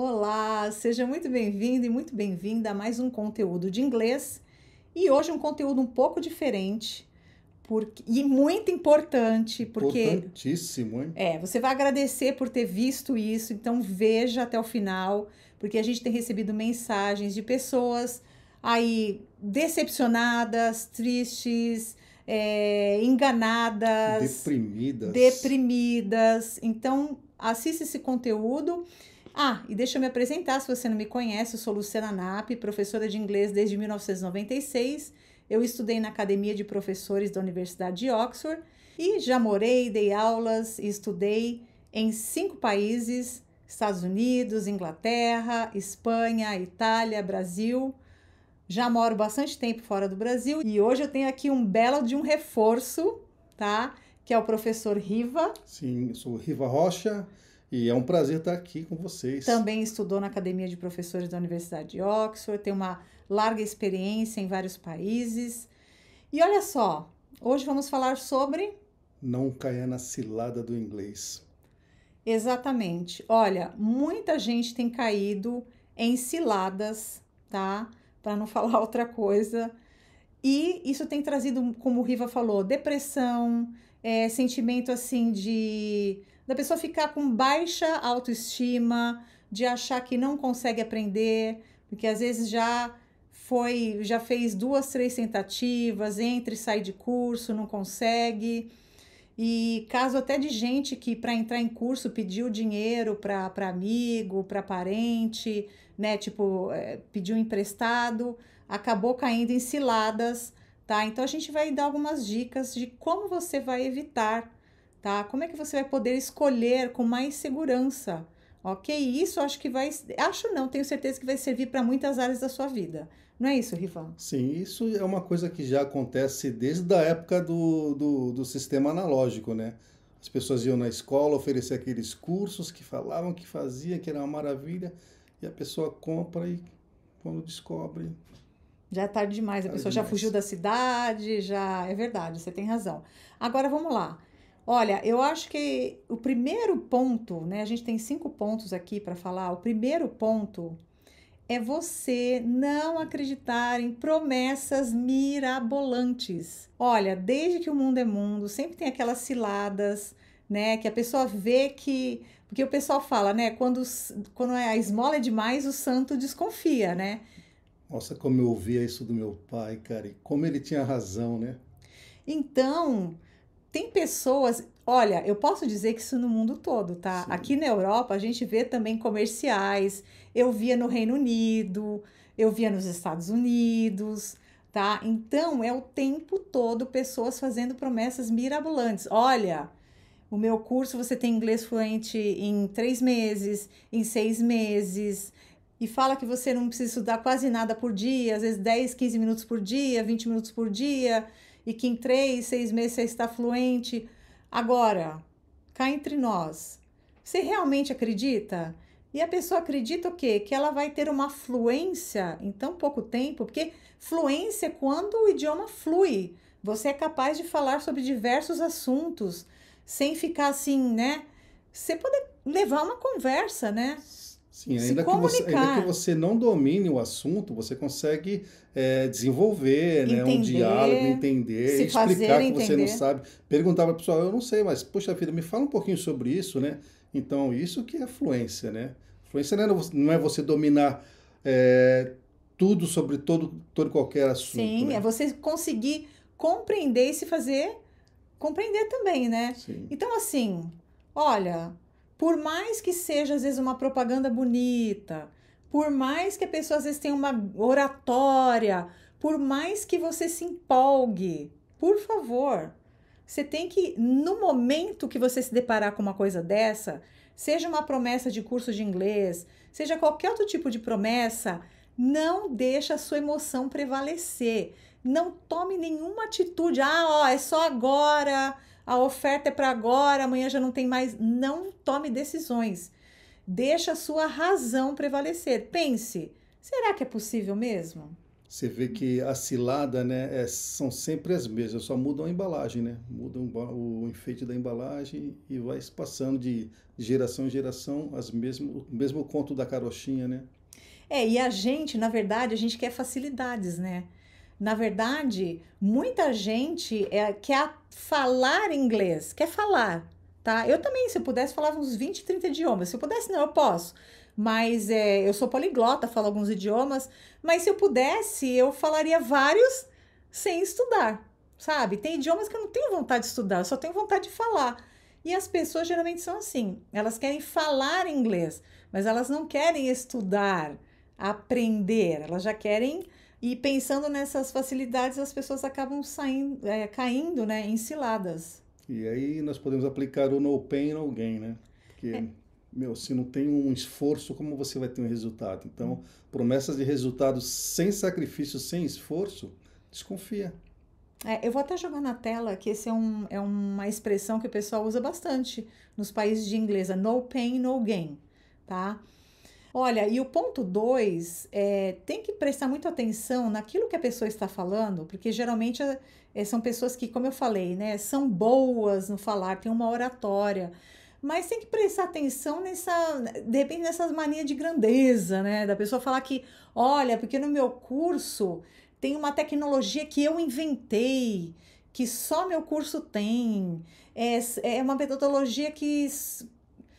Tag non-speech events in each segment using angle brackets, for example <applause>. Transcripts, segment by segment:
Olá, seja muito bem-vindo e muito bem-vinda a mais um conteúdo de inglês e hoje um conteúdo um pouco diferente porque, e muito importante porque importantíssimo, hein? É, você vai agradecer por ter visto isso, então veja até o final, porque a gente tem recebido mensagens de pessoas aí decepcionadas, tristes, é, enganadas, deprimidas, deprimidas. Então assista esse conteúdo. Ah, e deixa eu me apresentar, se você não me conhece, eu sou Luciana Nap, professora de inglês desde 1996. Eu estudei na Academia de Professores da Universidade de Oxford e já morei, dei aulas e estudei em cinco países: Estados Unidos, Inglaterra, Espanha, Itália, Brasil. Já moro bastante tempo fora do Brasil e hoje eu tenho aqui um belo de um reforço, tá? Que é o professor Riva. Sim, eu sou Riva Rocha. E é um prazer estar aqui com vocês. Também estudou na Academia de Professores da Universidade de Oxford, tem uma larga experiência em vários países. E olha só, hoje vamos falar sobre. Não caia na cilada do inglês. Exatamente. Olha, muita gente tem caído em ciladas, tá? Para não <laughs> falar outra coisa. E isso tem trazido, como o Riva falou, depressão, é, sentimento assim de da pessoa ficar com baixa autoestima, de achar que não consegue aprender, porque às vezes já foi, já fez duas, três tentativas, entra e sai de curso, não consegue. E caso até de gente que para entrar em curso pediu dinheiro para amigo, para parente, né, tipo, é, pediu emprestado, acabou caindo em ciladas, tá? Então a gente vai dar algumas dicas de como você vai evitar tá? Como é que você vai poder escolher com mais segurança? Ok? Isso acho que vai. Acho não, tenho certeza que vai servir para muitas áreas da sua vida. Não é isso, Rivan? Sim, isso é uma coisa que já acontece desde a época do, do, do sistema analógico, né? As pessoas iam na escola oferecer aqueles cursos que falavam que fazia, que era uma maravilha, e a pessoa compra e quando descobre. Já é tarde demais, tarde a pessoa demais. já fugiu da cidade, já. É verdade, você tem razão. Agora vamos lá. Olha, eu acho que o primeiro ponto, né? A gente tem cinco pontos aqui para falar. O primeiro ponto é você não acreditar em promessas mirabolantes. Olha, desde que o mundo é mundo, sempre tem aquelas ciladas, né? Que a pessoa vê que. Porque o pessoal fala, né? Quando, quando a esmola é demais, o santo desconfia, né? Nossa, como eu ouvia isso do meu pai, cara, e como ele tinha razão, né? Então, tem pessoas. Olha, eu posso dizer que isso no mundo todo, tá? Sim. Aqui na Europa a gente vê também comerciais. Eu via no Reino Unido, eu via nos Estados Unidos, tá? Então é o tempo todo pessoas fazendo promessas mirabolantes. Olha, o meu curso você tem inglês fluente em três meses, em seis meses, e fala que você não precisa estudar quase nada por dia, às vezes 10, 15 minutos por dia, 20 minutos por dia, e que em três, seis meses você está fluente. Agora, cá entre nós, você realmente acredita? E a pessoa acredita o quê? Que ela vai ter uma fluência em tão pouco tempo, porque fluência é quando o idioma flui. Você é capaz de falar sobre diversos assuntos sem ficar assim, né? Você poder levar uma conversa, né? Sim, ainda que, você, ainda que você não domine o assunto, você consegue é, desenvolver entender, né, um diálogo, entender, explicar fazer, que entender. você não sabe. Perguntar para o pessoal, ah, eu não sei, mas, poxa vida, me fala um pouquinho sobre isso, né? Então, isso que é fluência, né? Fluência é não é você dominar é, tudo sobre todo, todo qualquer assunto. Sim, né? é você conseguir compreender e se fazer compreender também, né? Sim. Então, assim, olha, por mais que seja às vezes uma propaganda bonita, por mais que a pessoa às vezes tenha uma oratória, por mais que você se empolgue, por favor, você tem que, no momento que você se deparar com uma coisa dessa, seja uma promessa de curso de inglês, seja qualquer outro tipo de promessa, não deixa a sua emoção prevalecer. Não tome nenhuma atitude, ah, ó, é só agora, a oferta é para agora, amanhã já não tem mais. Não tome decisões. Deixa a sua razão prevalecer. Pense, será que é possível mesmo? Você vê que a cilada, né, é, são sempre as mesmas, só mudam a embalagem, né? Mudam o enfeite da embalagem e vai se passando de geração em geração as mesmo, o mesmo conto da carochinha, né? É, e a gente, na verdade, a gente quer facilidades, né? Na verdade, muita gente é, quer falar inglês, quer falar, tá? Eu também, se eu pudesse, falava uns 20, 30 idiomas. Se eu pudesse, não, eu posso. Mas é, eu sou poliglota, falo alguns idiomas. Mas se eu pudesse, eu falaria vários sem estudar, sabe? Tem idiomas que eu não tenho vontade de estudar, eu só tenho vontade de falar. E as pessoas geralmente são assim, elas querem falar inglês, mas elas não querem estudar, aprender, elas já querem e pensando nessas facilidades, as pessoas acabam saindo, é, caindo né, em ciladas. E aí nós podemos aplicar o no pain no gain, né? Porque, é. meu, se não tem um esforço, como você vai ter um resultado? Então, hum. promessas de resultados sem sacrifício, sem esforço, desconfia. É, eu vou até jogar na tela que esse é, um, é uma expressão que o pessoal usa bastante nos países de inglesa, no pain, no gain, tá? Olha, e o ponto dois é, tem que prestar muita atenção naquilo que a pessoa está falando, porque geralmente é, são pessoas que, como eu falei, né, são boas no falar, tem uma oratória, mas tem que prestar atenção nessa, de repente, nessas manias de grandeza, né, da pessoa falar que, olha, porque no meu curso tem uma tecnologia que eu inventei, que só meu curso tem. É, é uma metodologia que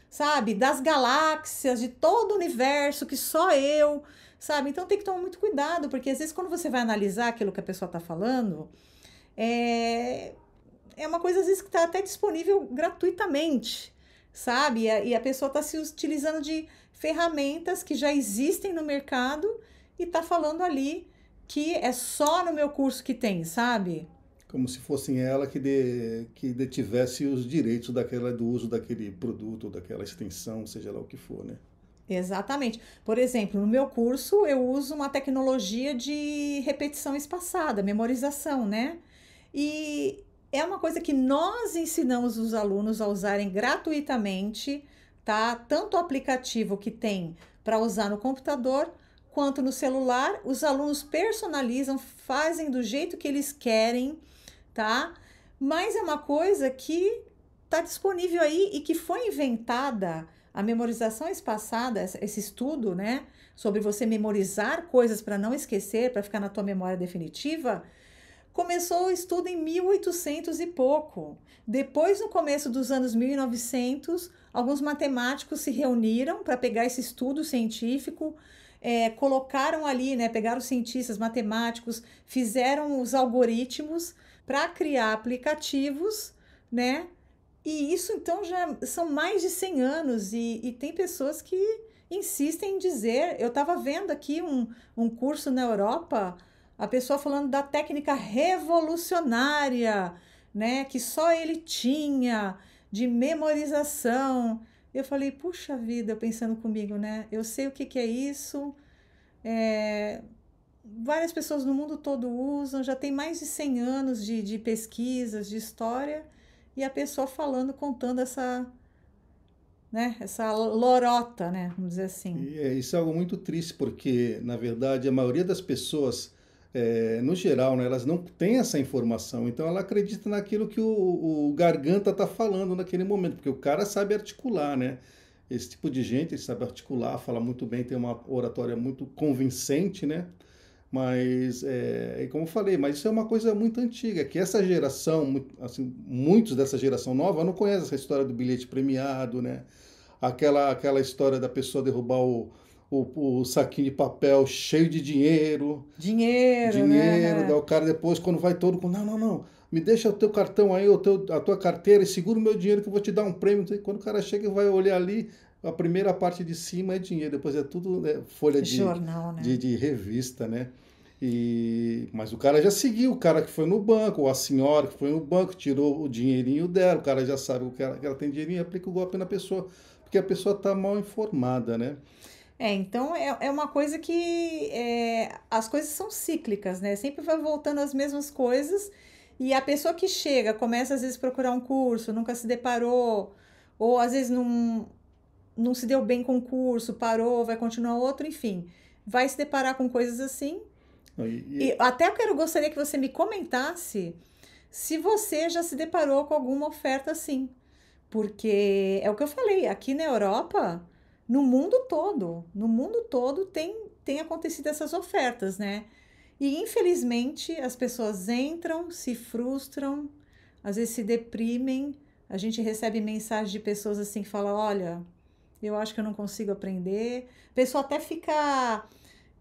sabe? Das galáxias, de todo o universo que só eu, sabe? Então tem que tomar muito cuidado, porque às vezes quando você vai analisar aquilo que a pessoa está falando, é, é uma coisa às vezes que está até disponível gratuitamente, sabe? E a, pessoa está se utilizando de ferramentas que já existem no mercado e está falando ali que é só no meu curso que tem, sabe? como se fossem ela que, de, que detivesse os direitos daquela, do uso daquele produto, daquela extensão, seja lá o que for, né? Exatamente. Por exemplo, no meu curso eu uso uma tecnologia de repetição espaçada, memorização, né? E é uma coisa que nós ensinamos os alunos a usarem gratuitamente, tá? Tanto o aplicativo que tem para usar no computador quanto no celular, os alunos personalizam, fazem do jeito que eles querem tá? Mas é uma coisa que está disponível aí e que foi inventada a memorização espaçada, esse estudo, né, sobre você memorizar coisas para não esquecer, para ficar na tua memória definitiva, começou o estudo em 1800 e pouco. Depois, no começo dos anos 1900, alguns matemáticos se reuniram para pegar esse estudo científico, é, colocaram ali, né, pegaram cientistas, matemáticos, fizeram os algoritmos para criar aplicativos, né? E isso então já são mais de 100 anos e, e tem pessoas que insistem em dizer. Eu estava vendo aqui um, um curso na Europa, a pessoa falando da técnica revolucionária, né? Que só ele tinha de memorização. Eu falei, puxa vida, pensando comigo, né? Eu sei o que, que é isso. É, várias pessoas no mundo todo usam, já tem mais de 100 anos de, de pesquisas, de história, e a pessoa falando, contando essa, né, essa lorota, né, vamos dizer assim. E, é, isso é algo muito triste, porque, na verdade, a maioria das pessoas, é, no geral, né, elas não têm essa informação, então ela acredita naquilo que o, o garganta está falando naquele momento, porque o cara sabe articular, né? Esse tipo de gente, ele sabe articular, fala muito bem, tem uma oratória muito convincente, né? Mas, é, como eu falei, mas isso é uma coisa muito antiga, que essa geração, assim, muitos dessa geração nova não conhecem essa história do bilhete premiado, né? Aquela, aquela história da pessoa derrubar o, o, o saquinho de papel cheio de dinheiro. Dinheiro, né? Dinheiro, né? daí o cara depois, quando vai todo com, não, não, não, me deixa o teu cartão aí, o teu, a tua carteira e segura o meu dinheiro que eu vou te dar um prêmio. Quando o cara chega e vai olhar ali, a primeira parte de cima é dinheiro, depois é tudo né, folha de, jornal, né? de, de, revista, né? E, mas o cara já seguiu, o cara que foi no banco, ou a senhora que foi no banco, tirou o dinheirinho dela, o cara já sabe que ela, que ela tem dinheirinho, aplica o golpe na pessoa, porque a pessoa está mal informada, né? É, então é, é uma coisa que é, as coisas são cíclicas, né? Sempre vai voltando as mesmas coisas e a pessoa que chega começa às vezes a procurar um curso, nunca se deparou, ou às vezes não não se deu bem com o curso, parou, vai continuar outro, enfim. Vai se deparar com coisas assim. E, e... até eu quero, gostaria que você me comentasse se você já se deparou com alguma oferta assim. Porque é o que eu falei, aqui na Europa, no mundo todo, no mundo todo tem, tem acontecido essas ofertas, né? E infelizmente as pessoas entram, se frustram, às vezes se deprimem. A gente recebe mensagem de pessoas assim que falam: olha, eu acho que eu não consigo aprender. A pessoa até fica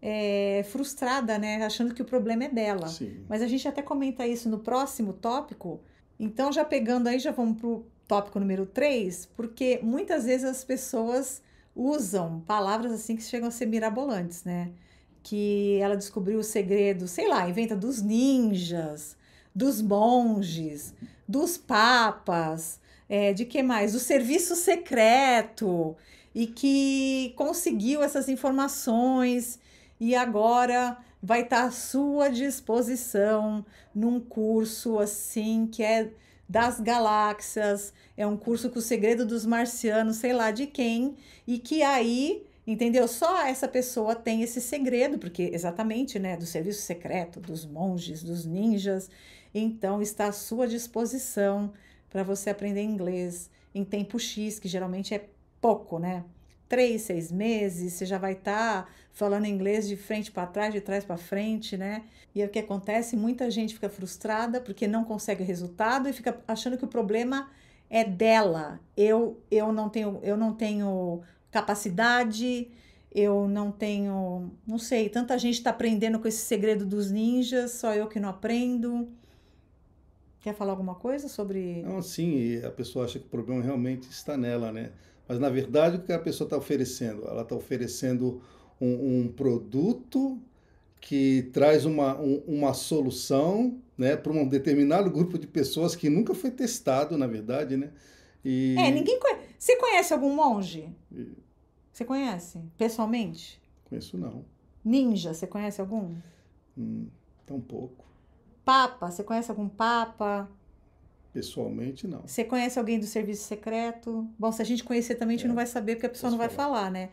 é, frustrada, né? Achando que o problema é dela. Sim. Mas a gente até comenta isso no próximo tópico. Então, já pegando aí, já vamos pro tópico número 3, porque muitas vezes as pessoas usam palavras assim que chegam a ser mirabolantes, né? Que ela descobriu o segredo, sei lá, inventa dos ninjas, dos monges, dos papas, é, de que mais? O serviço secreto e que conseguiu essas informações e agora vai estar tá à sua disposição num curso assim que é das galáxias, é um curso com o segredo dos marcianos, sei lá de quem, e que aí, entendeu? Só essa pessoa tem esse segredo, porque exatamente, né, do serviço secreto, dos monges, dos ninjas, então está à sua disposição para você aprender inglês em tempo X, que geralmente é pouco, né? Três, seis meses, você já vai estar tá falando inglês de frente para trás, de trás para frente, né? E é o que acontece? Muita gente fica frustrada porque não consegue resultado e fica achando que o problema é dela. Eu, eu não tenho, eu não tenho capacidade, eu não tenho, não sei, tanta gente está aprendendo com esse segredo dos ninjas, só eu que não aprendo. Quer falar alguma coisa sobre. Não, sim, a pessoa acha que o problema realmente está nela, né? Mas na verdade, o que a pessoa está oferecendo? Ela está oferecendo um, um, produto que traz uma, um, uma solução né, para um determinado grupo de pessoas que nunca foi testado, na verdade, né? E... É, ninguém conhece. Você conhece algum monge? Você conhece? Pessoalmente? Conheço não. Ninja, você conhece algum? Hum, tão pouco. Papa, você conhece algum Papa? Pessoalmente, não. Você conhece alguém do serviço secreto? Bom, se a gente conhecer também, a gente é. não vai saber, porque a pessoa não vai falar. falar, né?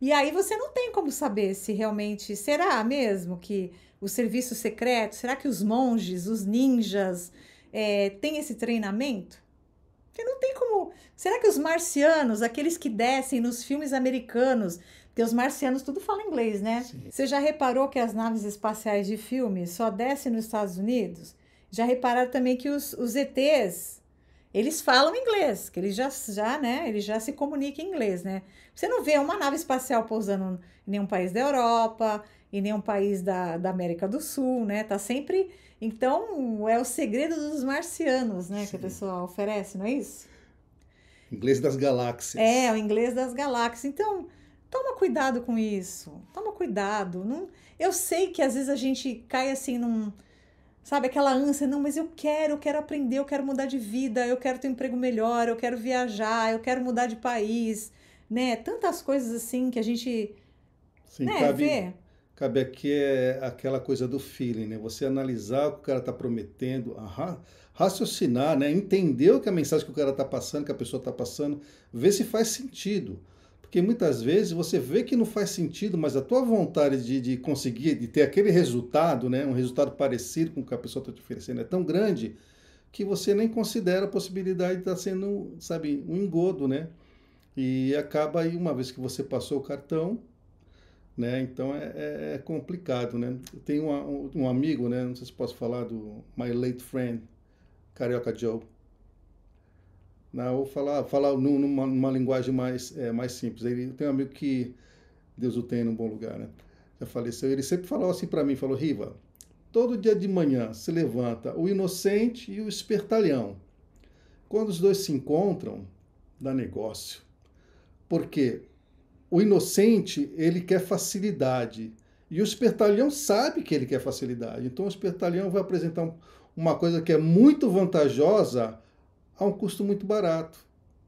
E aí você não tem como saber se realmente será mesmo que o serviço secreto, será que os monges, os ninjas, é, têm esse treinamento? Porque não tem como. Será que os marcianos, aqueles que descem nos filmes americanos, porque os marcianos tudo falam inglês, né? Sim. Você já reparou que as naves espaciais de filme só descem nos Estados Unidos? Já repararam também que os, os ETs, eles falam inglês, que eles já, já, né, eles já se comunicam em inglês, né? Você não vê uma nave espacial pousando em nenhum país da Europa, em nenhum país da, da América do Sul, né? Tá sempre... Então, é o segredo dos marcianos, né, Sim. que a pessoa oferece, não é isso? Inglês das galáxias. É, o inglês das galáxias. Então, Toma cuidado com isso. Toma cuidado. Não... Eu sei que às vezes a gente cai assim num. Sabe, aquela ânsia, não, mas eu quero, eu quero aprender, eu quero mudar de vida, eu quero ter um emprego melhor, eu quero viajar, eu quero mudar de país, né? Tantas coisas assim que a gente. Sim, né, cabe, vê. cabe aqui é aquela coisa do feeling, né? Você analisar o que o cara está prometendo, aham, raciocinar, né? Entender o que a mensagem que o cara está passando, que a pessoa está passando, ver se faz sentido. Porque muitas vezes você vê que não faz sentido, mas a tua vontade de, de conseguir, de ter aquele resultado, né, um resultado parecido com o que a pessoa está te oferecendo, é tão grande que você nem considera a possibilidade de estar tá sendo, sabe, um engodo, né? E acaba aí, uma vez que você passou o cartão, né? Então é, é, é complicado, né? Eu tenho um, um amigo, né? Não sei se posso falar do My Late Friend, Carioca Joe né? Ou falar, falar numa, numa linguagem mais, é, mais simples. Ele tem um amigo que Deus o tenha num bom lugar, né? Já faleceu. Ele sempre falou assim para mim, falou, Riva, todo dia de manhã se levanta o inocente e o espertalhão. Quando os dois se encontram, dá negócio. Porque o inocente, ele quer facilidade. E o espertalhão sabe que ele quer facilidade. Então o espertalhão vai apresentar uma coisa que é muito vantajosa a um custo muito barato.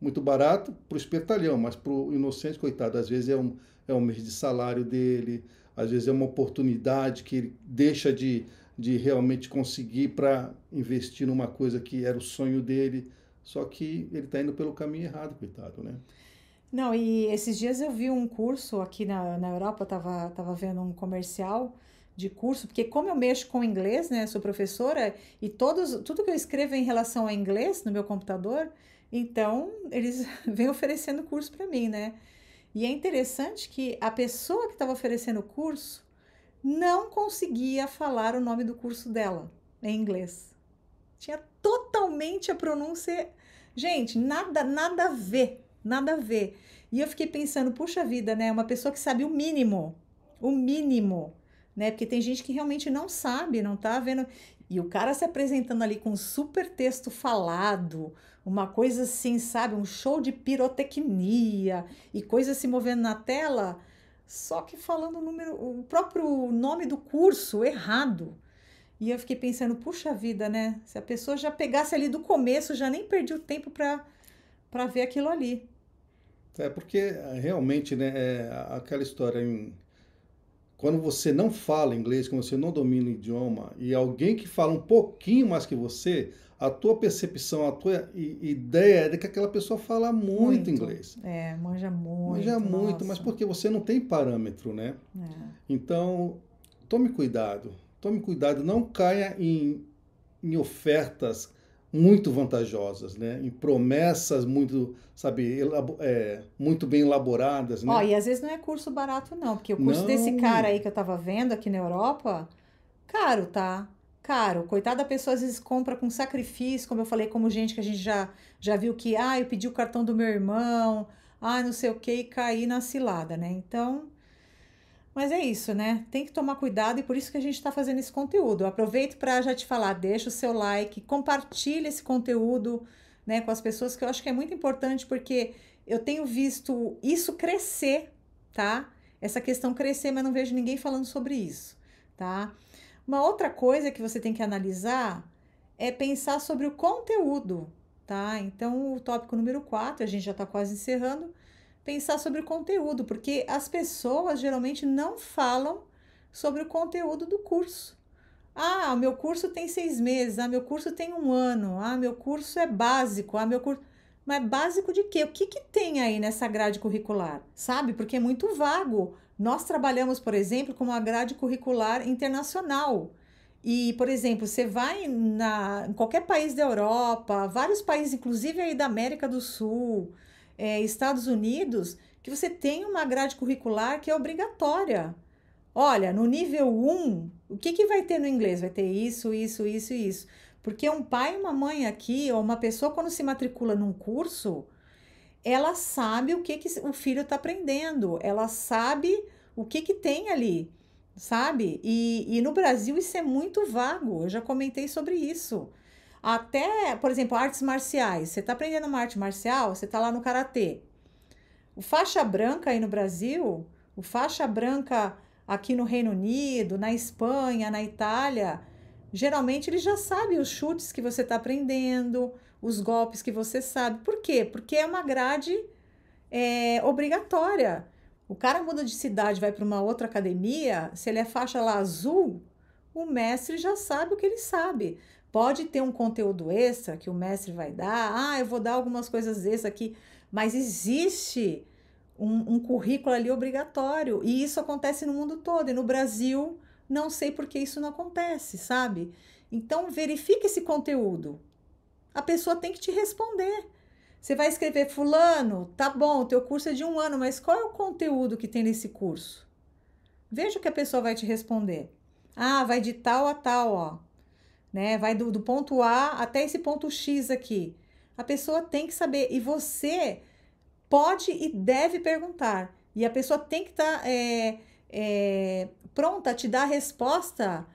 Muito barato para o espertalhão, mas para o inocente, coitado, às vezes é um, é um mês de salário dele, às vezes é uma oportunidade que ele deixa de, de realmente conseguir para investir numa coisa que era o sonho dele. Só que ele está indo pelo caminho errado, coitado, né? Não, e esses dias eu vi um curso aqui na, na Europa, estava tava vendo um comercial de curso, porque como eu mexo com inglês, né, sou professora e todos, tudo que eu escrevo é em relação a inglês no meu computador, então eles <laughs> vêm oferecendo curso para mim, né? E é interessante que a pessoa que estava oferecendo o curso não conseguia falar o nome do curso dela em inglês. Tinha totalmente a pronúncia, gente, nada nada a ver, nada a ver. E eu fiquei pensando, puxa vida, né? Uma pessoa que sabe o mínimo, o mínimo né? Porque tem gente que realmente não sabe, não tá vendo. E o cara se apresentando ali com um super texto falado, uma coisa assim, sabe? Um show de pirotecnia e coisa se movendo na tela, só que falando o número, o próprio nome do curso errado. E eu fiquei pensando, puxa vida, né? Se a pessoa já pegasse ali do começo, já nem perdi o tempo para ver aquilo ali. É porque eh, realmente, né, é aquela história em quando você não fala inglês, quando você não domina o idioma, e alguém que fala um pouquinho mais que você, a tua percepção, a tua ideia é de que aquela pessoa fala muito, muito. inglês. É, manja muito. Manja nossa. muito, mas porque você não tem parâmetro, né? É. Então, tome cuidado. Tome cuidado, não caia em, em ofertas muito vantajosas, né? Em promessas muito, sabe, é, muito bem elaboradas, né? Ó, e às vezes não é curso barato não, porque o curso não. desse cara aí que eu tava vendo aqui na Europa, caro, tá? Caro. Coitada a pessoa às vezes compra com sacrifício, como eu falei, como gente que a gente já já viu que, ah, eu pedi o cartão do meu irmão, ah, não sei o que, e caí na cilada, né? Então, mas é isso, né? Tem que tomar cuidado e por isso que a gente está fazendo esse conteúdo. aproveito para já te falar, deixa o seu like, compartilha esse conteúdo né, com as pessoas, que eu acho que é muito importante, porque eu tenho visto isso crescer, tá? Essa questão crescer, mas não vejo ninguém falando sobre isso, tá? Uma outra coisa que você tem que analisar é pensar sobre o conteúdo, tá? Então, o tópico número 4, a gente já está quase encerrando, pensar sobre o conteúdo, porque as pessoas geralmente não falam sobre o conteúdo do curso. Ah, meu curso tem seis meses, ah, meu curso tem um ano, ah, meu curso é básico, ah, meu curso. Mas é básico de quê? O que, que tem aí nessa grade curricular? Sabe? Porque é muito vago. Nós trabalhamos, por exemplo, com uma grade curricular internacional. E, por exemplo, você vai na, em qualquer país da Europa, vários países, inclusive aí da América do Sul, é, Estados Unidos, que você tem uma grade curricular que é obrigatória. Olha, no nível 1, o que, que vai ter no inglês? Vai ter isso, isso, isso e isso. Porque um pai e uma mãe aqui, ou uma pessoa, quando se matricula num curso, ela sabe o que, que o filho está aprendendo, ela sabe o que, que tem ali, sabe? E, e no Brasil isso é muito vago, eu já comentei sobre isso. Até, por exemplo, artes marciais. Você está aprendendo uma arte marcial, você está lá no karatê. O faixa branca aí no Brasil, o faixa branca aqui no Reino Unido, na Espanha, na Itália, geralmente ele já sabe os chutes que você está aprendendo, os golpes que você sabe. Por quê? Porque é uma grade é, obrigatória. O cara muda de cidade, vai para uma outra academia, se ele é faixa lá azul, o mestre já sabe o que ele sabe. Pode ter um conteúdo extra que o mestre vai dar, ah, eu vou dar algumas coisas extra aqui, mas existe um, um currículo ali obrigatório e isso acontece no mundo todo e no Brasil não sei por que isso não acontece, sabe? Então verifique esse conteúdo. A pessoa tem que te responder. Você vai escrever fulano, tá bom, teu curso é de um ano, mas qual é o conteúdo que tem nesse curso? Veja o que a pessoa vai te responder. Ah, vai de tal a tal, ó né? Vai do, do ponto A até esse ponto X aqui. A pessoa tem que saber e você pode e deve perguntar. E a pessoa tem que estar tá, é, é, pronta a te dar a resposta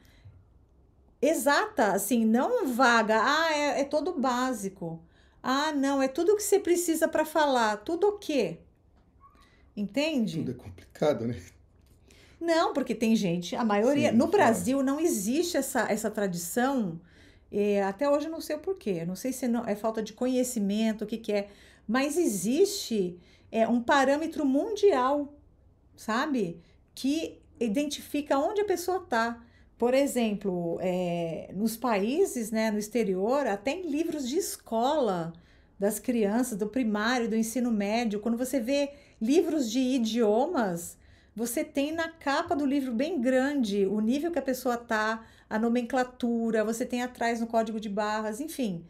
exata, assim, não vaga. Ah, é, é todo básico. Ah, não, é tudo o que você precisa para falar. Tudo o quê? Entende? Tudo é complicado, né? Não, porque tem gente, a maioria. Sim, no claro. Brasil não existe essa, essa tradição. É, até hoje eu não sei o porquê. não sei se é, é falta de conhecimento, o que, que é. Mas existe é, um parâmetro mundial, sabe? Que identifica onde a pessoa está. Por exemplo, é, nos países, né, no exterior, até em livros de escola das crianças, do primário, do ensino médio, quando você vê livros de idiomas, você tem na capa do livro bem grande o nível que a pessoa tá, a nomenclatura, você tem atrás no código de barras, enfim,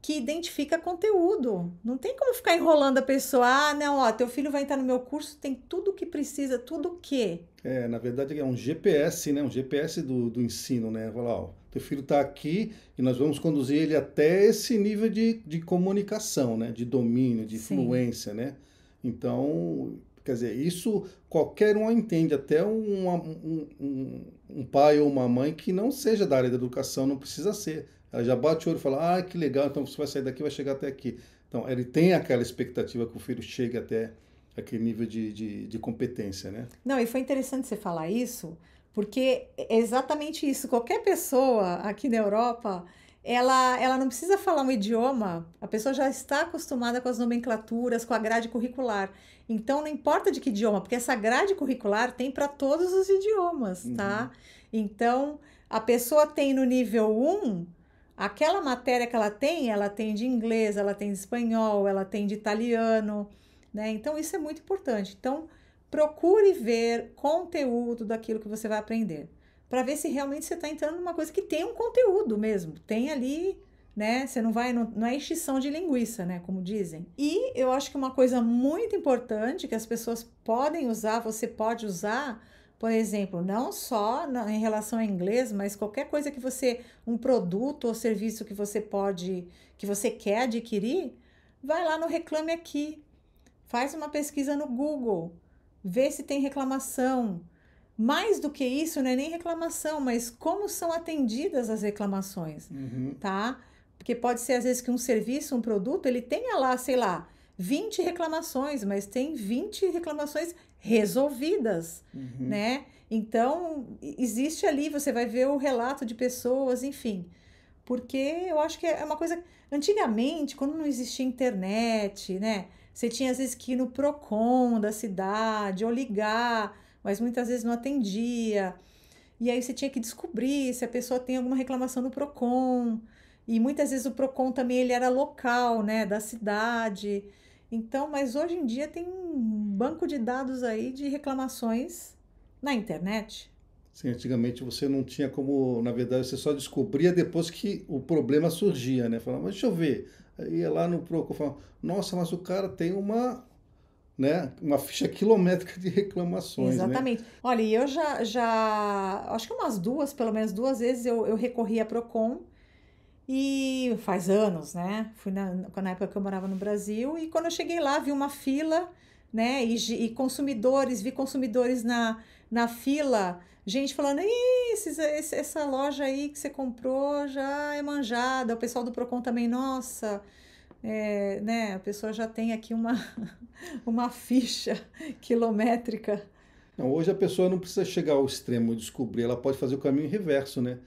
que identifica conteúdo. Não tem como ficar enrolando a pessoa, ah, não, ó, teu filho vai entrar no meu curso, tem tudo o que precisa, tudo o quê? É, na verdade é um GPS, né? Um GPS do, do ensino, né? Vai lá, ó, teu filho está aqui e nós vamos conduzir ele até esse nível de, de comunicação, né? De domínio, de Sim. fluência, né? Então, Quer dizer, isso qualquer um entende, até um, um, um, um pai ou uma mãe que não seja da área da educação, não precisa ser. Ela já bate o olho e fala: ah, que legal, então você vai sair daqui vai chegar até aqui. Então, ele tem aquela expectativa que o filho chegue até aquele nível de, de, de competência, né? Não, e foi interessante você falar isso, porque é exatamente isso. Qualquer pessoa aqui na Europa ela, ela não precisa falar um idioma, a pessoa já está acostumada com as nomenclaturas, com a grade curricular. Então, não importa de que idioma, porque essa grade curricular tem para todos os idiomas, tá? Uhum. Então, a pessoa tem no nível 1, aquela matéria que ela tem, ela tem de inglês, ela tem de espanhol, ela tem de italiano, né? Então, isso é muito importante. Então, procure ver conteúdo daquilo que você vai aprender para ver se realmente você está entrando numa coisa que tem um conteúdo mesmo, tem ali, né? Você não vai, não, não é extinção de linguiça, né? Como dizem. E eu acho que uma coisa muito importante que as pessoas podem usar, você pode usar, por exemplo, não só na, em relação ao inglês, mas qualquer coisa que você, um produto ou serviço que você pode, que você quer adquirir, vai lá no Reclame Aqui, faz uma pesquisa no Google, vê se tem reclamação mais do que isso, não é nem reclamação, mas como são atendidas as reclamações, uhum. tá? Porque pode ser às vezes que um serviço, um produto, ele tenha lá, sei lá, 20 reclamações, mas tem 20 reclamações resolvidas, uhum. né? Então, existe ali, você vai ver o relato de pessoas, enfim. Porque eu acho que é uma coisa. Antigamente, quando não existia internet, né? Você tinha às vezes que ir no PROCON da cidade ou ligar mas muitas vezes não atendia. E aí você tinha que descobrir se a pessoa tem alguma reclamação no Procon. E muitas vezes o Procon também ele era local, né, da cidade. Então, mas hoje em dia tem um banco de dados aí de reclamações na internet. Sim, antigamente você não tinha como, na verdade, você só descobria depois que o problema surgia, né? Falava, mas deixa eu ver. Ia lá no Procon, falava, nossa, mas o cara tem uma né, uma ficha quilométrica de reclamações. Né? Exatamente. Né? Olha, eu já, já, acho que umas duas, pelo menos duas vezes, eu, eu recorri à PROCON e faz anos, né? Fui na, na época que eu morava no Brasil e quando eu cheguei lá, vi uma fila, né, e, e consumidores, vi consumidores na, na fila, gente falando, esses, essa loja aí que você comprou já é manjada, o pessoal do PROCON também, nossa é, né, a pessoa já tem aqui uma, <laughs> uma ficha <laughs> quilométrica. Não, hoje a pessoa não precisa chegar ao extremo e descobrir, ela pode fazer o caminho reverso, né?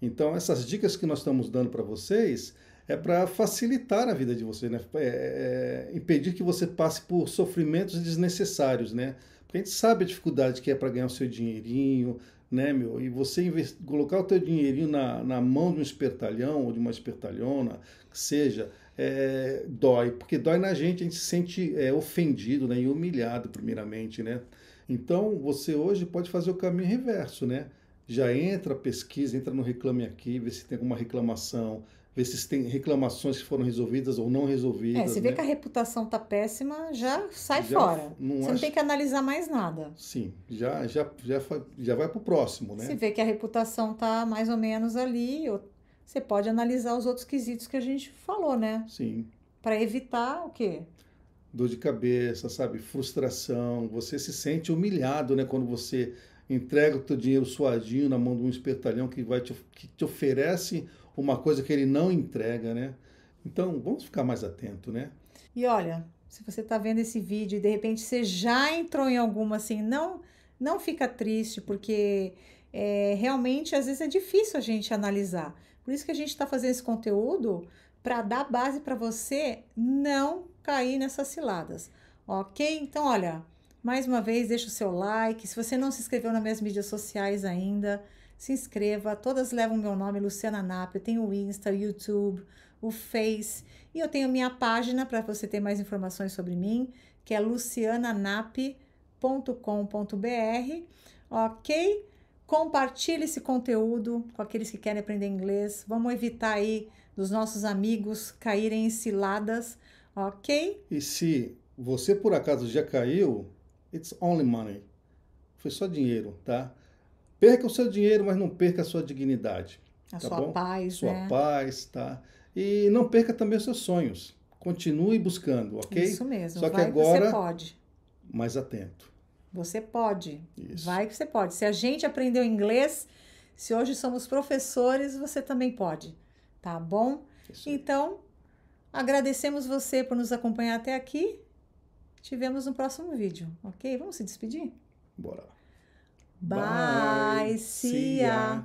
Então, essas dicas que nós estamos dando para vocês é para facilitar a vida de vocês, né? É, é, impedir que você passe por sofrimentos desnecessários, né? Porque a gente sabe a dificuldade que é para ganhar o seu dinheirinho, né, meu? E você colocar o teu dinheirinho na, na mão de um espertalhão ou de uma espertalhona, que seja, é, dói, porque dói na gente, a gente se sente é, ofendido né, e humilhado, primeiramente, né? Então, você hoje pode fazer o caminho reverso, né? Já entra, pesquisa, entra no Reclame Aqui, vê se tem alguma reclamação, ver se tem reclamações que foram resolvidas ou não resolvidas. É, você vê né? que a reputação tá péssima, já sai já fora. Não você não tem que analisar mais nada. Sim, já já já, já vai para o próximo, né? Se vê que a reputação tá mais ou menos ali, ou você pode analisar os outros quesitos que a gente falou, né? Sim. Para evitar o quê? Dor de cabeça, sabe? Frustração. Você se sente humilhado, né? Quando você entrega o teu dinheiro suadinho na mão de um espertalhão que, vai te, que te oferece uma coisa que ele não entrega, né? Então, vamos ficar mais atento, né? E olha, se você está vendo esse vídeo e de repente você já entrou em alguma assim, não, não fica triste, porque é, realmente às vezes é difícil a gente analisar. Por isso que a gente está fazendo esse conteúdo para dar base para você não cair nessas ciladas, ok? Então, olha, mais uma vez, deixa o seu like. Se você não se inscreveu nas minhas mídias sociais ainda, se inscreva. Todas levam meu nome, Luciana Nap. Eu tenho o Insta, o YouTube, o Face. E eu tenho minha página para você ter mais informações sobre mim, que é luciananap.com.br, ok? Compartilhe esse conteúdo com aqueles que querem aprender inglês. Vamos evitar aí dos nossos amigos caírem em ciladas, ok? E se você por acaso já caiu, it's only money. Foi só dinheiro, tá? Perca o seu dinheiro, mas não perca a sua dignidade. A tá sua bom? paz, sua né? paz, tá? E não perca também os seus sonhos. Continue buscando, ok? Isso mesmo. Só que Você agora, mais atento. Você pode. Isso. Vai que você pode. Se a gente aprendeu inglês, se hoje somos professores, você também pode. Tá bom? Então, agradecemos você por nos acompanhar até aqui. Te vemos no próximo vídeo, ok? Vamos se despedir? Bora. Bye. Bye. See ya.